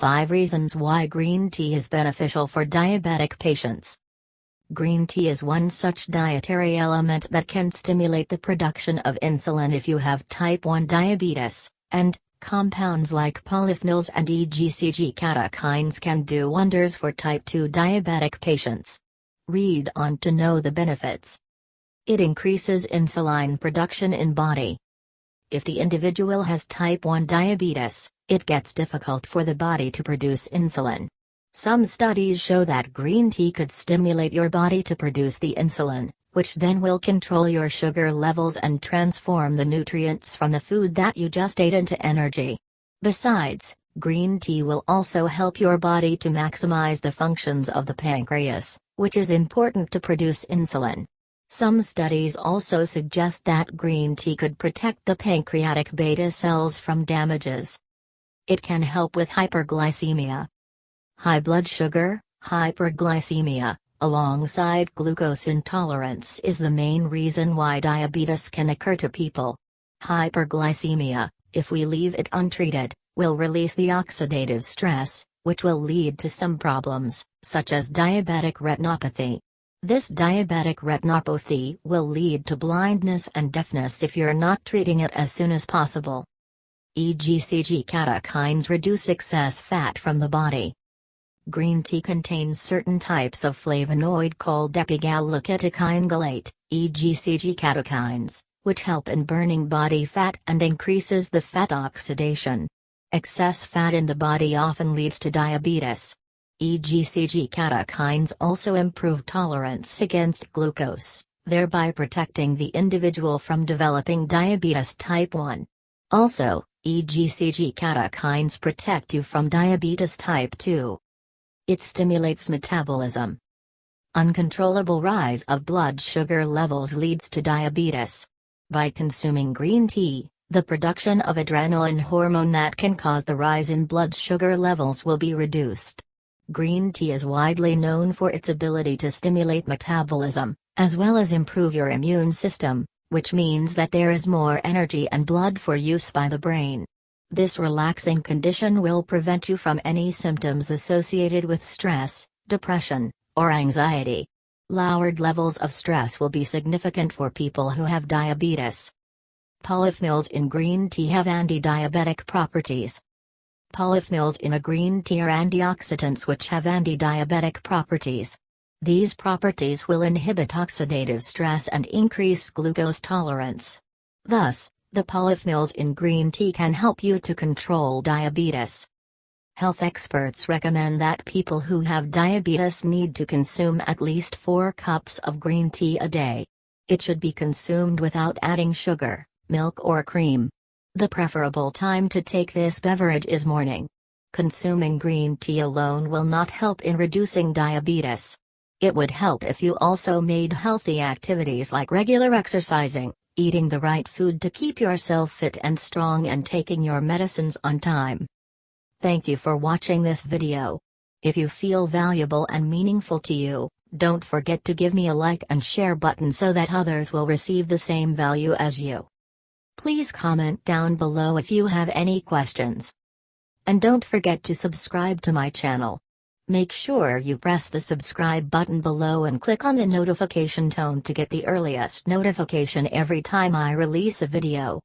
5 Reasons Why Green Tea is Beneficial for Diabetic Patients. Green tea is one such dietary element that can stimulate the production of insulin if you have type 1 diabetes, and, compounds like polyphenols and EGCG catechins can do wonders for type 2 diabetic patients. Read on to know the benefits. It increases insulin production in body. If the individual has type 1 diabetes, it gets difficult for the body to produce insulin. Some studies show that green tea could stimulate your body to produce the insulin, which then will control your sugar levels and transform the nutrients from the food that you just ate into energy. Besides, green tea will also help your body to maximize the functions of the pancreas, which is important to produce insulin. Some studies also suggest that green tea could protect the pancreatic beta cells from damages. It can help with hyperglycemia. High blood sugar, hyperglycemia, alongside glucose intolerance is the main reason why diabetes can occur to people. Hyperglycemia, if we leave it untreated, will release the oxidative stress, which will lead to some problems, such as diabetic retinopathy. This diabetic retinopathy will lead to blindness and deafness if you're not treating it as soon as possible e.g. CG-catechins reduce excess fat from the body. Green tea contains certain types of flavonoid called epigallocatechin gallate, e.g. CG-catechins, which help in burning body fat and increases the fat oxidation. Excess fat in the body often leads to diabetes. E.g. CG-catechins also improve tolerance against glucose, thereby protecting the individual from developing diabetes type 1. Also, EGCG catechins protect you from diabetes type 2. It stimulates metabolism. Uncontrollable rise of blood sugar levels leads to diabetes. By consuming green tea, the production of adrenaline hormone that can cause the rise in blood sugar levels will be reduced. Green tea is widely known for its ability to stimulate metabolism, as well as improve your immune system, which means that there is more energy and blood for use by the brain. This relaxing condition will prevent you from any symptoms associated with stress, depression, or anxiety. Lowered levels of stress will be significant for people who have diabetes. Polyphenols in green tea have anti-diabetic properties. Polyphenols in a green tea are antioxidants which have anti-diabetic properties. These properties will inhibit oxidative stress and increase glucose tolerance. Thus, the polyphenols in green tea can help you to control diabetes. Health experts recommend that people who have diabetes need to consume at least 4 cups of green tea a day. It should be consumed without adding sugar, milk or cream. The preferable time to take this beverage is morning. Consuming green tea alone will not help in reducing diabetes. It would help if you also made healthy activities like regular exercising, eating the right food to keep yourself fit and strong and taking your medicines on time. Thank you for watching this video. If you feel valuable and meaningful to you, don't forget to give me a like and share button so that others will receive the same value as you. Please comment down below if you have any questions. And don't forget to subscribe to my channel. Make sure you press the subscribe button below and click on the notification tone to get the earliest notification every time I release a video.